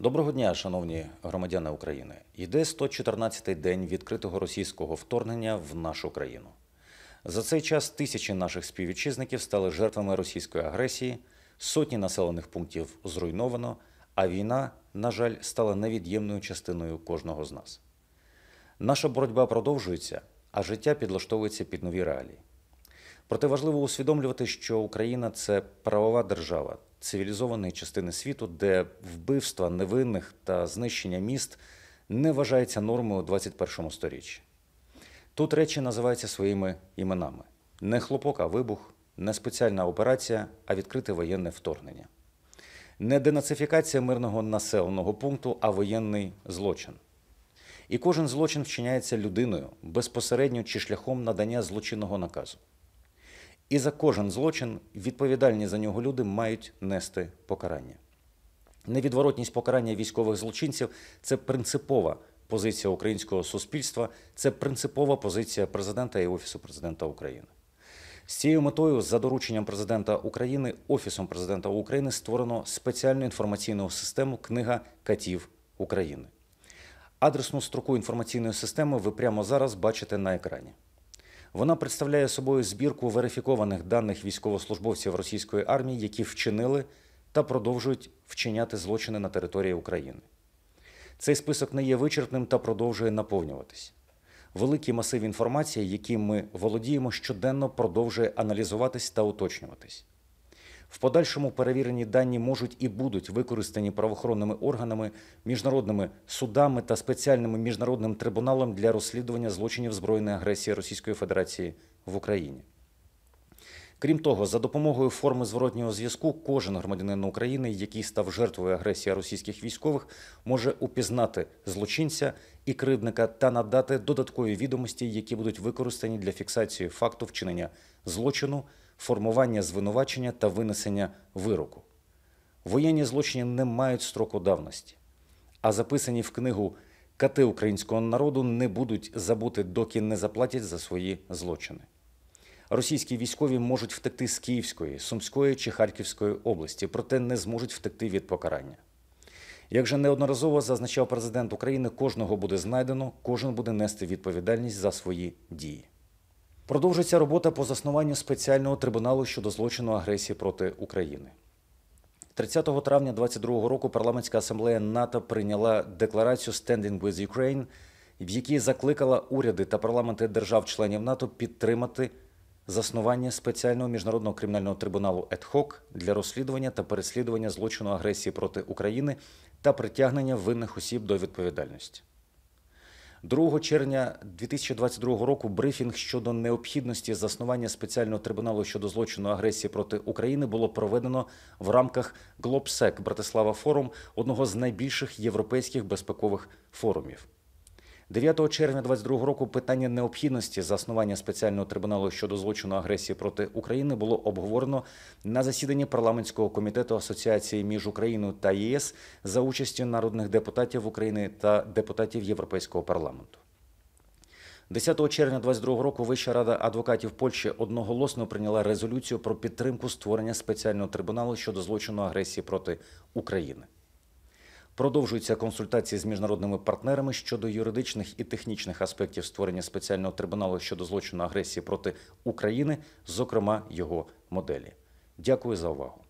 Доброго дня, шановні громадяни України. Йде 114-й день відкритого російського вторгнення в нашу країну. За цей час тисячі наших співвітчизників стали жертвами російської агресії, сотні населених пунктів зруйновано, а війна, на жаль, стала невід'ємною частиною кожного з нас. Наша боротьба продовжується, а життя підлаштовується під нові реалії. Проте важливо усвідомлювати, що Україна це правова держава цивілізованої частини світу, де вбивства невинних та знищення міст не вважається нормою у 21 сторіччі. Тут речі називаються своїми іменами: не хлопок, а вибух, не спеціальна операція, а відкрите воєнне вторгнення. Не денацифікація мирного населеного пункту, а воєнний злочин. І кожен злочин вчиняється людиною безпосередньо чи шляхом надання злочинного наказу. І за кожен злочин відповідальні за нього люди мають нести покарання. Невідворотність покарання військових злочинців це принципова позиція українського суспільства, це принципова позиція президента і Офісу президента України. З цією метою, за дорученням президента України, Офісом президента України створено спеціальну інформаційну систему Книга Катів України. Адресну строку інформаційної системи ви прямо зараз бачите на екрані. Вона представляє собою збірку верифікованих даних військовослужбовців російської армії, які вчинили та продовжують вчиняти злочини на території України. Цей список не є вичерпним та продовжує наповнюватись. Великий масив інформації, яким ми володіємо, щоденно продовжує аналізуватись та уточнюватись. В подальшому перевірені дані можуть і будуть використані правоохоронними органами, міжнародними судами та спеціальним міжнародним трибуналом для розслідування злочинів збройної агресії Російської Федерації в Україні. Крім того, за допомогою форми зворотнього зв'язку, кожен громадянин України, який став жертвою агресії російських військових, може упізнати злочинця і кривдника та надати додаткові відомості, які будуть використані для фіксації факту вчинення злочину формування звинувачення та винесення вироку. Воєнні злочини не мають строку давності, а записані в книгу Кати українського народу не будуть забути, доки не заплатять за свої злочини. Російські військові можуть втекти з Київської, Сумської чи Харківської області, проте не зможуть втекти від покарання. Як же неодноразово зазначав президент України, кожного буде знайдено, кожен буде нести відповідальність за свої дії. Продовжиться робота по заснуванню спеціального трибуналу щодо злочину агресії проти України. 30 травня 2022 року парламентська асамблея НАТО прийняла декларацію «Standing with Ukraine», в якій закликала уряди та парламенти держав-членів НАТО підтримати заснування спеціального міжнародного кримінального трибуналу «Едхок» для розслідування та переслідування злочину агресії проти України та притягнення винних осіб до відповідальності. 2 червня 2022 року брифінг щодо необхідності заснування спеціального трибуналу щодо злочину агресії проти України було проведено в рамках Globsec Братислава Форум, одного з найбільших європейських безпекових форумів. 9 червня 22 року питання необхідності заснування спеціального трибуналу щодо злочину агресії проти України було обговорено на засіданні парламентського комітету асоціації між Україною та ЄС за участі народних депутатів України та депутатів Європейського парламенту. 10 червня 2022 року Вища рада адвокатів Польщі одноголосно прийняла резолюцію про підтримку створення спеціального трибуналу щодо злочину агресії проти України. Продовжуються консультації з міжнародними партнерами щодо юридичних і технічних аспектів створення спеціального трибуналу щодо злочину агресії проти України, зокрема його моделі. Дякую за увагу.